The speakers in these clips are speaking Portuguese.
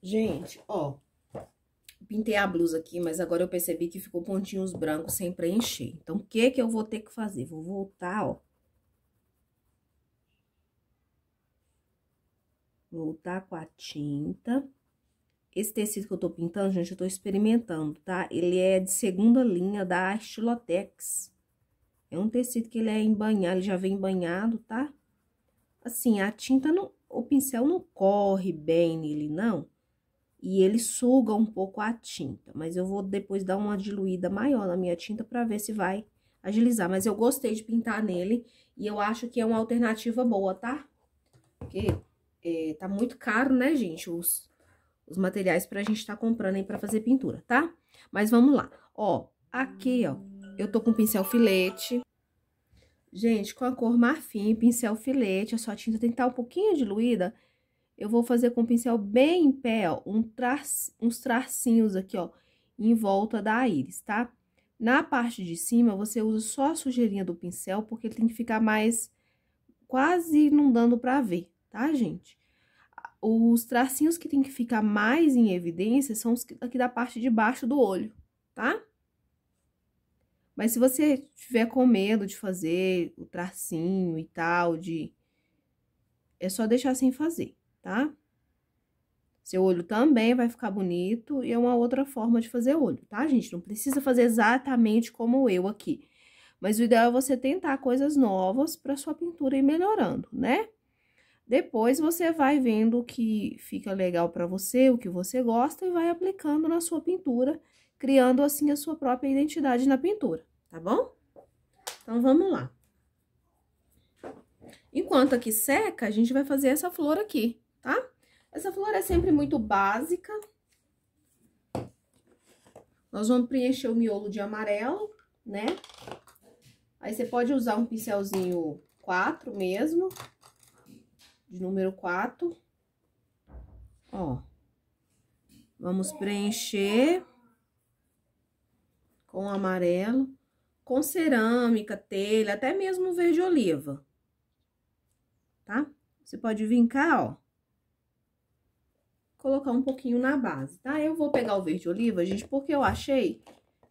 Gente, ó, pintei a blusa aqui, mas agora eu percebi que ficou pontinhos brancos sem preencher. Então, o que que eu vou ter que fazer? Vou voltar, ó. Voltar com a tinta. Esse tecido que eu tô pintando, gente, eu tô experimentando, tá? Ele é de segunda linha da Estilotex. É um tecido que ele é embanhado, ele já vem embanhado, tá? Assim, a tinta não... O pincel não corre bem nele, não e ele suga um pouco a tinta, mas eu vou depois dar uma diluída maior na minha tinta para ver se vai agilizar. Mas eu gostei de pintar nele e eu acho que é uma alternativa boa, tá? Porque é, tá muito caro, né, gente, os, os materiais pra gente tá comprando aí pra fazer pintura, tá? Mas vamos lá. Ó, aqui, ó, eu tô com pincel filete. Gente, com a cor marfim, pincel filete, a sua tinta tem que estar tá um pouquinho diluída eu vou fazer com o pincel bem em pé, ó, um uns tracinhos aqui, ó, em volta da íris, tá? Na parte de cima, você usa só a sujeirinha do pincel, porque ele tem que ficar mais, quase não dando pra ver, tá, gente? Os tracinhos que tem que ficar mais em evidência são os aqui da parte de baixo do olho, tá? Mas se você tiver com medo de fazer o tracinho e tal, de... É só deixar sem fazer tá? Seu olho também vai ficar bonito e é uma outra forma de fazer olho, tá, gente? Não precisa fazer exatamente como eu aqui. Mas o ideal é você tentar coisas novas para sua pintura ir melhorando, né? Depois você vai vendo o que fica legal para você, o que você gosta e vai aplicando na sua pintura, criando assim a sua própria identidade na pintura, tá bom? Então vamos lá. Enquanto aqui seca, a gente vai fazer essa flor aqui tá? Essa flor é sempre muito básica. Nós vamos preencher o miolo de amarelo, né? Aí você pode usar um pincelzinho 4 mesmo, de número 4. Ó. Vamos preencher com amarelo, com cerâmica, telha, até mesmo verde oliva, tá? Você pode vincar, ó colocar um pouquinho na base, tá? Eu vou pegar o verde oliva, gente, porque eu achei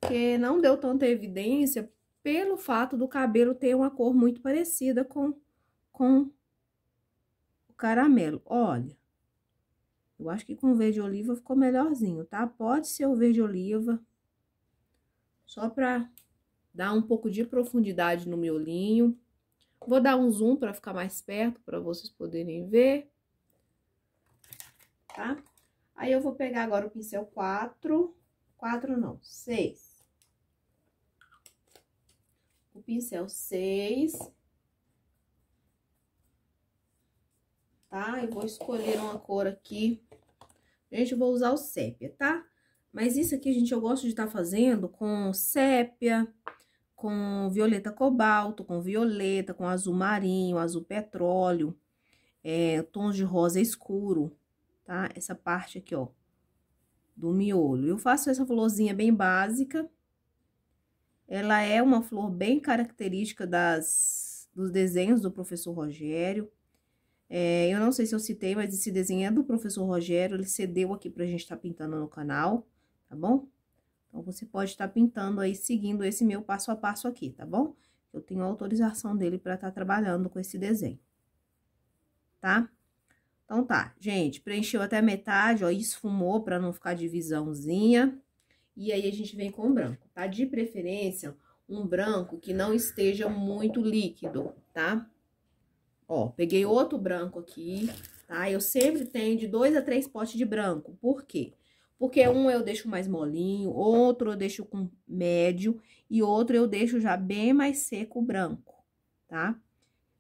que não deu tanta evidência pelo fato do cabelo ter uma cor muito parecida com, com o caramelo. Olha, eu acho que com verde oliva ficou melhorzinho, tá? Pode ser o verde oliva, só pra dar um pouco de profundidade no miolinho. Vou dar um zoom para ficar mais perto, para vocês poderem ver tá? Aí, eu vou pegar agora o pincel 4, 4 não, 6. O pincel 6. Tá? Eu vou escolher uma cor aqui. Gente, eu vou usar o sépia, tá? Mas isso aqui, gente, eu gosto de estar tá fazendo com sépia, com violeta cobalto, com violeta, com azul marinho, azul petróleo, é, tons de rosa escuro, tá? Essa parte aqui, ó, do miolo. Eu faço essa florzinha bem básica. Ela é uma flor bem característica das, dos desenhos do professor Rogério. É, eu não sei se eu citei, mas esse desenho é do professor Rogério, ele cedeu aqui pra gente estar tá pintando no canal, tá bom? Então, você pode estar tá pintando aí, seguindo esse meu passo a passo aqui, tá bom? Eu tenho autorização dele para estar tá trabalhando com esse desenho, tá? Então tá, gente, preencheu até metade, ó, esfumou para não ficar divisãozinha. E aí a gente vem com branco, tá? De preferência, um branco que não esteja muito líquido, tá? Ó, peguei outro branco aqui, tá? Eu sempre tenho de dois a três potes de branco. Por quê? Porque um eu deixo mais molinho, outro eu deixo com médio e outro eu deixo já bem mais seco branco, tá?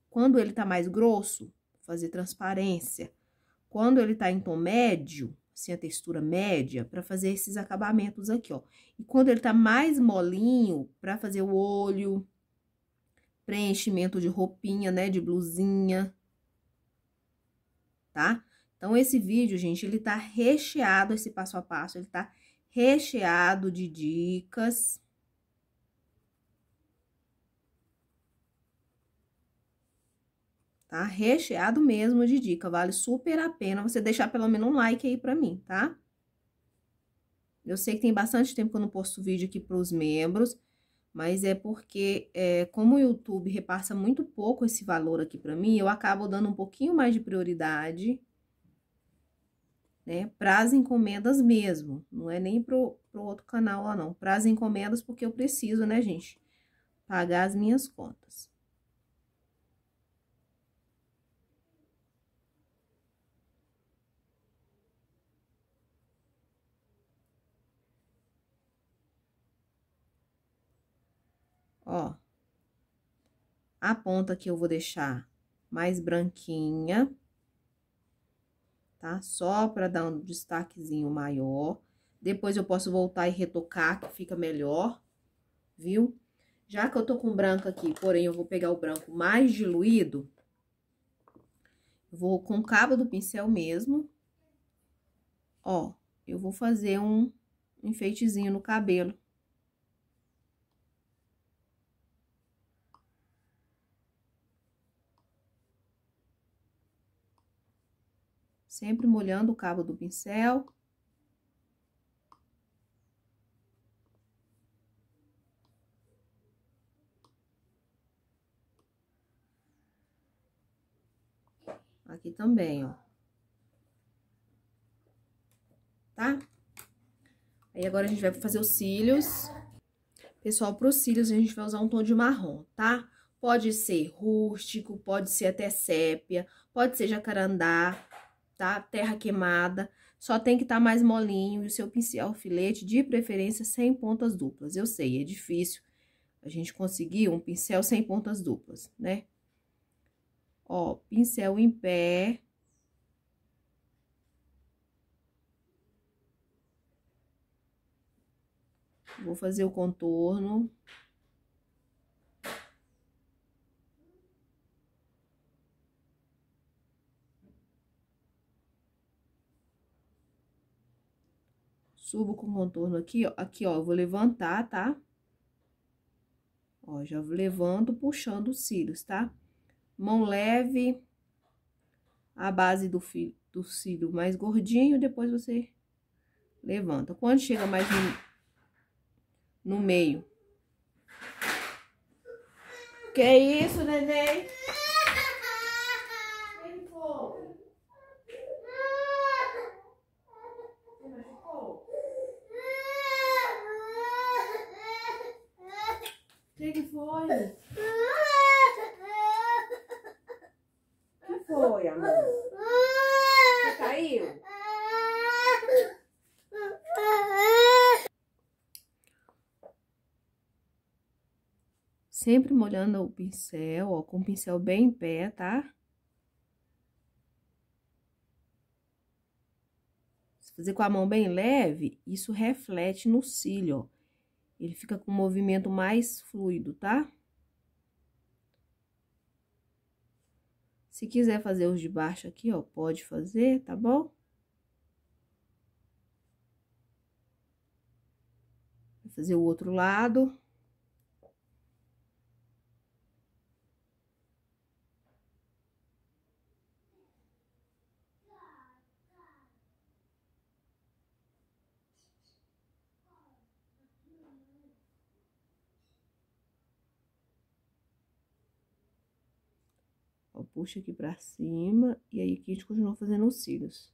Quando ele tá mais grosso, fazer transparência. Quando ele tá em tom médio, assim, a textura média, para fazer esses acabamentos aqui, ó. E quando ele tá mais molinho, para fazer o olho, preenchimento de roupinha, né, de blusinha, tá? Então, esse vídeo, gente, ele tá recheado, esse passo a passo, ele tá recheado de dicas, tá? Recheado mesmo de dica, vale super a pena você deixar pelo menos um like aí pra mim, tá? Eu sei que tem bastante tempo que eu não posto vídeo aqui pros membros, mas é porque, é, como o YouTube repassa muito pouco esse valor aqui pra mim, eu acabo dando um pouquinho mais de prioridade, né, pras encomendas mesmo, não é nem pro, pro outro canal lá não, pras encomendas porque eu preciso, né, gente, pagar as minhas contas. ó. A ponta aqui eu vou deixar mais branquinha, tá? Só pra dar um destaquezinho maior. Depois eu posso voltar e retocar, que fica melhor, viu? Já que eu tô com branco aqui, porém eu vou pegar o branco mais diluído, vou com o cabo do pincel mesmo, ó, eu vou fazer um enfeitezinho no cabelo. sempre molhando o cabo do pincel. Aqui também, ó. Tá? Aí, agora a gente vai fazer os cílios. Pessoal, para os cílios a gente vai usar um tom de marrom, tá? Pode ser rústico, pode ser até sépia, pode ser jacarandá, tá? Terra queimada, só tem que estar tá mais molinho e o seu pincel filete, de preferência, sem pontas duplas. Eu sei, é difícil a gente conseguir um pincel sem pontas duplas, né? Ó, pincel em pé. Vou fazer o contorno. Subo com o contorno aqui, ó. Aqui, ó, eu vou levantar, tá? Ó, já levanto, puxando os cílios, tá? Mão leve, a base do, fio, do cílio mais gordinho, depois você levanta. Quando chega mais no, no meio. Que isso, neném? Que que foi? que foi, amor? Você caiu? Sempre molhando o pincel, ó, com o pincel bem em pé, tá? Se fazer com a mão bem leve, isso reflete no cílio, ó. Ele fica com um movimento mais fluido, tá? Se quiser fazer os de baixo aqui, ó, pode fazer, tá bom? Vou fazer o outro lado. puxa aqui pra cima. E aí aqui a gente continua fazendo os cílios.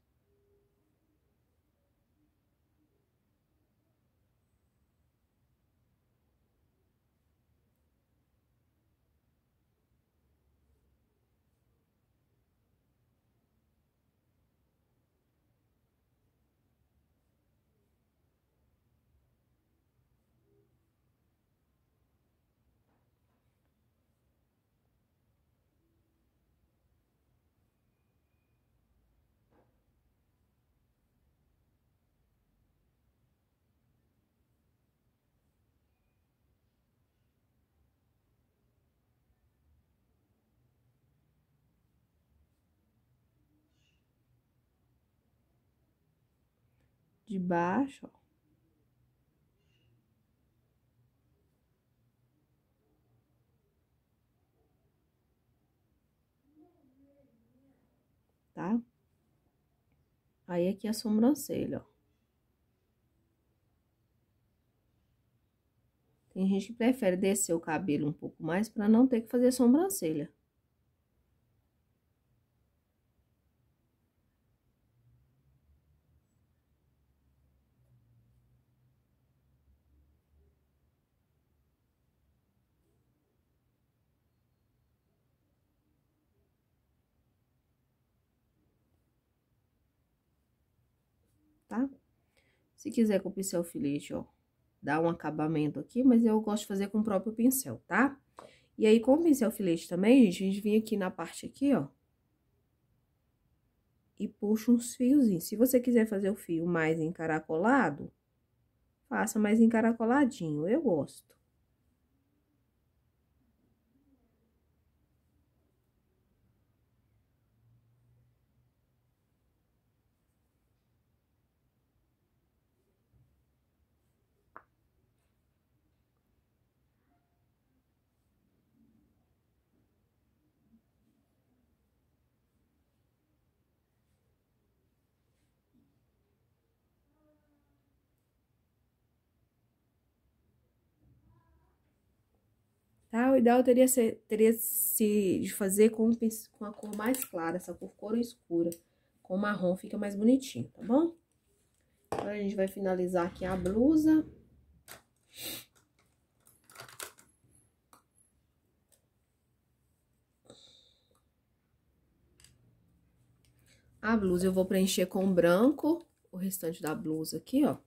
de baixo, ó. Tá? Aí, aqui é a sobrancelha, ó. Tem gente que prefere descer o cabelo um pouco mais para não ter que fazer sobrancelha. Se quiser com o pincel filete, ó, dá um acabamento aqui, mas eu gosto de fazer com o próprio pincel, tá? E aí, com o pincel filete também, gente, a gente vem aqui na parte aqui, ó. E puxa uns fiozinhos. Se você quiser fazer o fio mais encaracolado, faça mais encaracoladinho, eu gosto. Tá? O ideal teria, ser, teria se de fazer com, com a cor mais clara, essa cor couro escura. Com marrom fica mais bonitinho, tá bom? Agora a gente vai finalizar aqui a blusa. A blusa eu vou preencher com branco, o restante da blusa aqui, ó.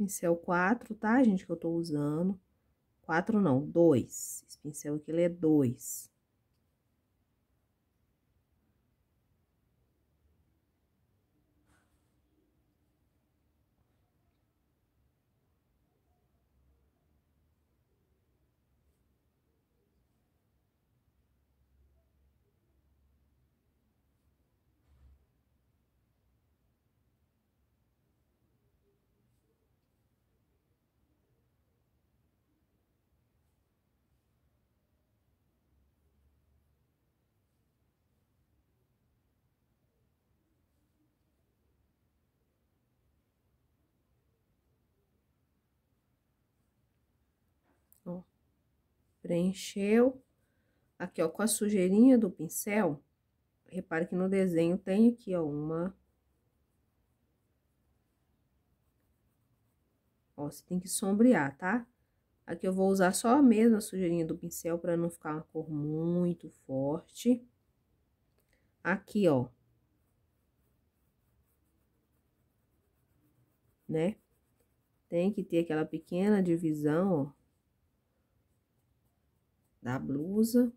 pincel 4, tá, gente, que eu tô usando. 4 não, 2. Esse pincel aqui, ele é 2. ó. Preencheu. Aqui, ó, com a sujeirinha do pincel, repare que no desenho tem aqui, ó, uma... Ó, você tem que sombrear, tá? Aqui eu vou usar só a mesma sujeirinha do pincel para não ficar uma cor muito forte. Aqui, ó. Né? Tem que ter aquela pequena divisão, ó da blusa.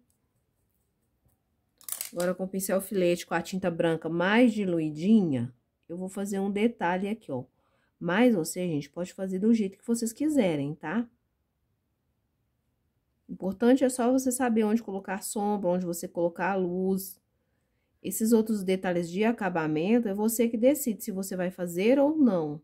Agora, com o pincel filete, com a tinta branca mais diluidinha, eu vou fazer um detalhe aqui, ó. Mas você, gente, pode fazer do jeito que vocês quiserem, tá? O importante é só você saber onde colocar sombra, onde você colocar a luz. Esses outros detalhes de acabamento, é você que decide se você vai fazer ou não.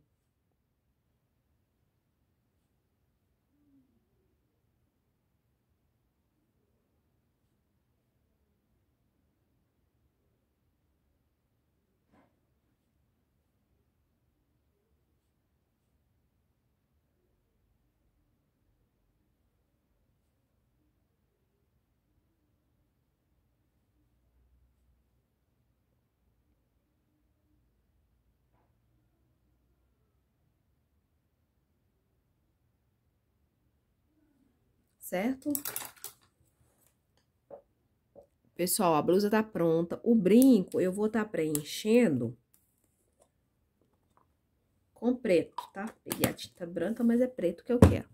certo? Pessoal, a blusa tá pronta. O brinco eu vou estar tá preenchendo com preto, tá? Peguei a tinta branca, mas é preto que eu quero.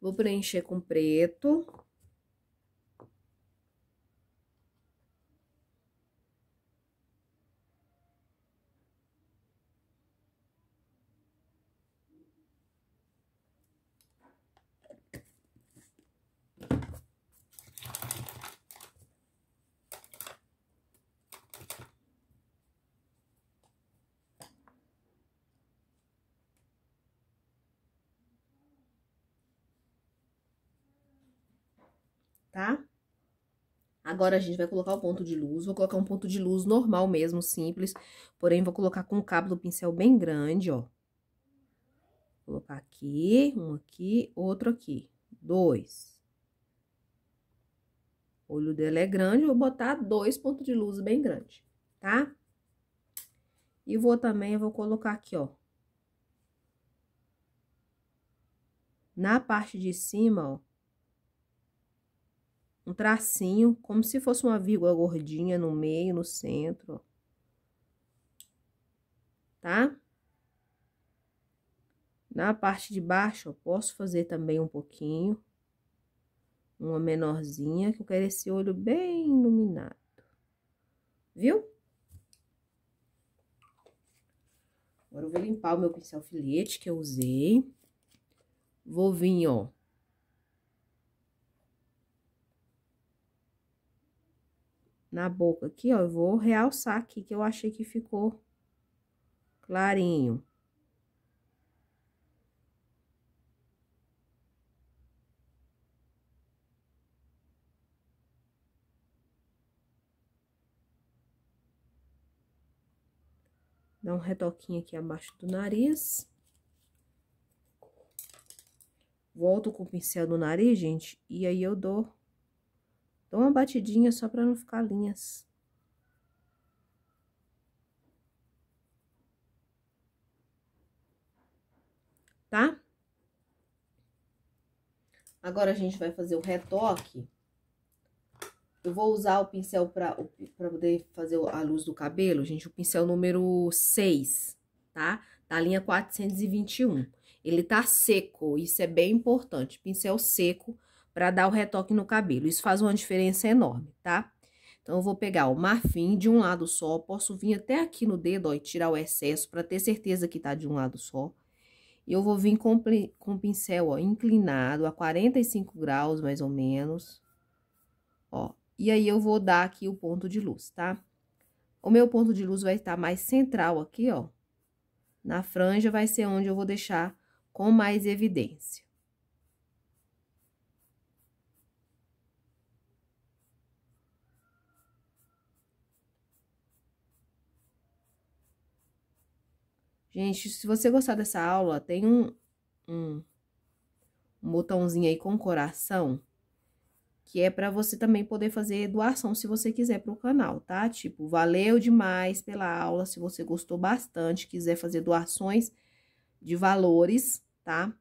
Vou preencher com preto. tá? Agora a gente vai colocar o ponto de luz, vou colocar um ponto de luz normal mesmo, simples, porém vou colocar com o cabo do pincel bem grande, ó. Vou colocar aqui, um aqui, outro aqui, dois. O olho dela é grande, vou botar dois pontos de luz bem grande, tá? E vou também, vou colocar aqui, ó. Na parte de cima, ó um tracinho, como se fosse uma vírgula gordinha no meio, no centro, tá? Na parte de baixo, ó, posso fazer também um pouquinho, uma menorzinha, que eu quero esse olho bem iluminado, viu? Agora eu vou limpar o meu pincel filete que eu usei. Vou vir, ó, na boca aqui, ó, eu vou realçar aqui, que eu achei que ficou clarinho. Dá um retoquinho aqui abaixo do nariz. Volto com o pincel no nariz, gente, e aí eu dou Dou uma batidinha só para não ficar linhas. Tá? Agora a gente vai fazer o retoque. Eu vou usar o pincel para poder fazer a luz do cabelo, gente, o pincel número 6, tá? Da tá linha 421. Ele tá seco, isso é bem importante. Pincel seco para dar o retoque no cabelo. Isso faz uma diferença enorme, tá? Então, eu vou pegar o marfim de um lado só, posso vir até aqui no dedo, ó, e tirar o excesso para ter certeza que tá de um lado só. E eu vou vir com, com o pincel, ó, inclinado a 45 graus, mais ou menos, ó. E aí, eu vou dar aqui o ponto de luz, tá? O meu ponto de luz vai estar tá mais central aqui, ó. Na franja vai ser onde eu vou deixar com mais evidência. Gente, se você gostar dessa aula, tem um, um, um botãozinho aí com coração, que é para você também poder fazer doação se você quiser para o canal, tá? Tipo, valeu demais pela aula, se você gostou bastante, quiser fazer doações de valores, tá?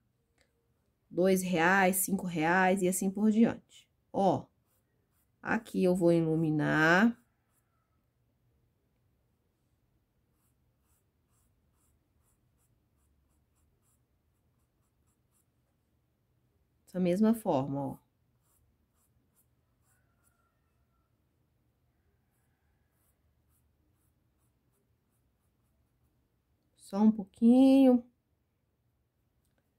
Dois reais, cinco reais e assim por diante. Ó, aqui eu vou iluminar da mesma forma, ó. Só um pouquinho.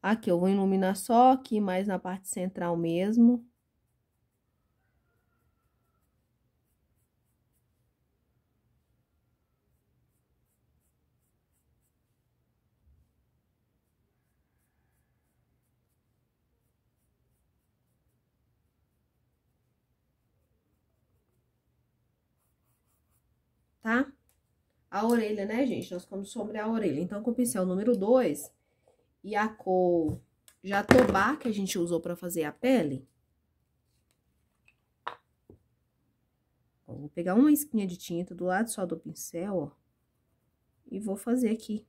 Aqui eu vou iluminar só aqui mais na parte central mesmo. tá? A orelha, né, gente? Nós ficamos sobre a orelha. Então, com o pincel número 2 e a cor jatobá que a gente usou pra fazer a pele. vou pegar uma esquinha de tinta do lado só do pincel, ó. E vou fazer aqui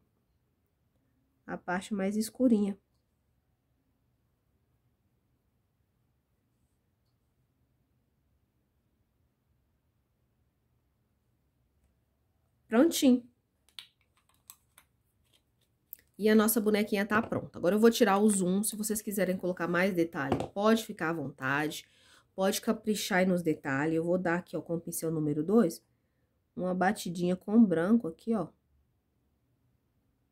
a parte mais escurinha. prontinho. E a nossa bonequinha tá pronta. Agora eu vou tirar o zoom, se vocês quiserem colocar mais detalhe, pode ficar à vontade, pode caprichar aí nos detalhes. Eu vou dar aqui, ó, com o pincel número 2, uma batidinha com branco aqui, ó.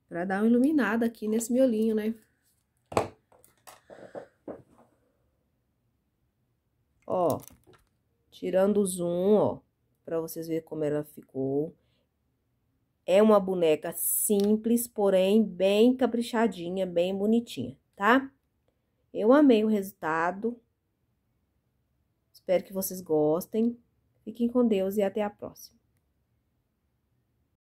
Pra dar uma iluminada aqui nesse miolinho, né? Ó, tirando o zoom, ó, pra vocês verem como ela ficou. É uma boneca simples, porém bem caprichadinha, bem bonitinha, tá? Eu amei o resultado. Espero que vocês gostem. Fiquem com Deus e até a próxima.